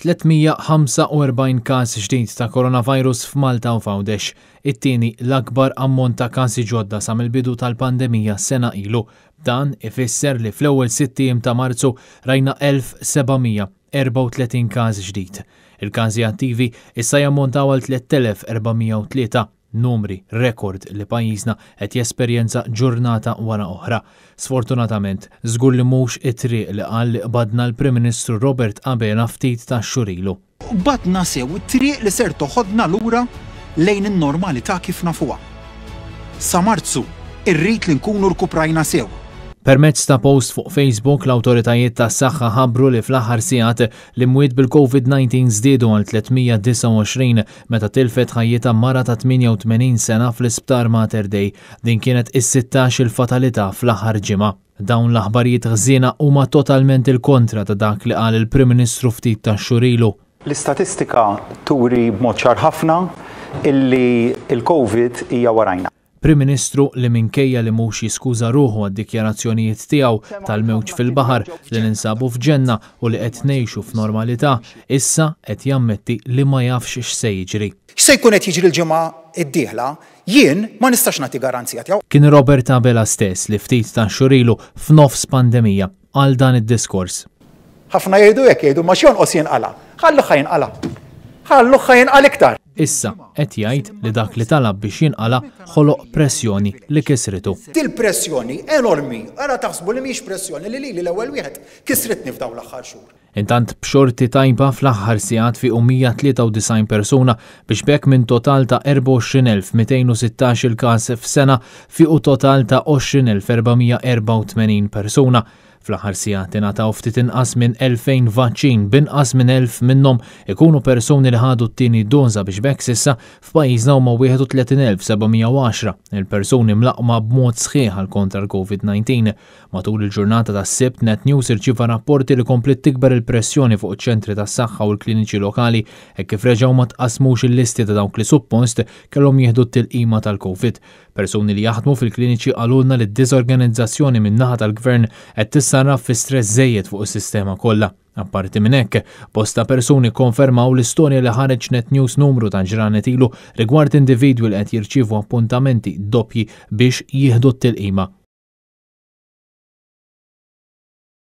345 każ ġdid ta' koronavirus f'Malta u f'Għawdex, it-tieni l-akbar ammont ta' każi ġodda sa' mill-bidu tal-pandemija sena ilu. Dan ifisser li fl-ewwel sittijiem ta' Marzu rajna 1734 każ ġdid. Il-każi attivi issa jammontaw għal 3403 numri rekord li pajjiżna qed jesperjenza ġurnata wara oħra. Sfortunatament, żgur li mhux it-triq li qal badna l-Prim Ministru Robert Abena ftit ta' xurilu. Badna sew it-triq li ser toħodna lura lejn in-normalità kif nafuha. Sa Marzu, irrit li nkunu rkuprajna sew Permezz ta' post fuq Facebook, l-autoritajiet ta' saħħa ħabru li fl-aħħar sigħat li mwiet bil-COVID-19 żdiedu għal 329 meta tilfet ħajjita mara ta' 88 sena fl-isptar Mater Dei. Din kienet is-16 il-fatalità fl-aħħar ġimgħa. Dawn l-aħbarijiet ħżiena huma totalment il-kontra ta' dak li qal il-Prim Ministru ftit ta' xurilu. L-istatistika turi b'mod ħafna illi il-COVID hija warajna. Prim Ministru li minkejja li mhux jiskuża ruħu għad-dikjarazzjonijiet tiegħu tal-mewġ fil-baħar li ninsabu f'ġenna u li qed ngħixu f'normalità, issa qed jammetti li ma jafx x'se jiġri. X'se jkun qed jiġri l-ġimgħa id-dieħla, jien ma nistax nagħti garanzija tiegħu. Kien Robert Abela stess li ftit ta' xurilu f'nofs pandemija għal dan id-diskors. Ħafna jgħidu jekk jgħidu ma x'jonqos jinqala, ħallu ħajnqala. Ħallu ħajnqal iktar. Issa, qed jgħid li dak li talab biex jinqala ħoloq pressjoni li kisritu. Til-pressjoni enormi, ara taħsbu li miex pressjoni li li l-ewwel wieħed kisritni f'dawn l-aħħar xhur. Intant b'xorti tajba fl-aħħar sigħat fi 193 persuna biex bekk minn total ta' 24,216 il-każ f'sena fi u total ta' 20,484 persuna Fl-aħħar sigħat ingħataw ftit inqas minn 2000 vaċċin binqas minn 1000 minnhom ikunu persuni li ħadu t-tieni doza biex bekk sissa f'pajjiżna huma 31710 il-persuni mlaqma b'mod sħiħ għal kontra l-COVID-19. Matul il-ġurnata ta' sibt net news irċiva rapporti li komplet tikber il-pressjoni fuq iċ-ċentri tas-saħħa u l-kliniċi lokali e kif reġgħu ma tqasmux il-listi ta' dawk li suppost kellhom jieħdu t-tilqima tal-COVID. Persuni li jaħdmu fil-kliniċi għalulna li d-diżorganizzazzjoni min-naħa tal-gvern qed sara fi stress żejjed fuq is-sistema kollha. Apparti minn hekk, bosta persuni konfermaw l-istorja li ħareġ net news numru ta' ġranet ilu rigward individwi li qed jirċievu appuntamenti doppji biex jieħdu t-tilqima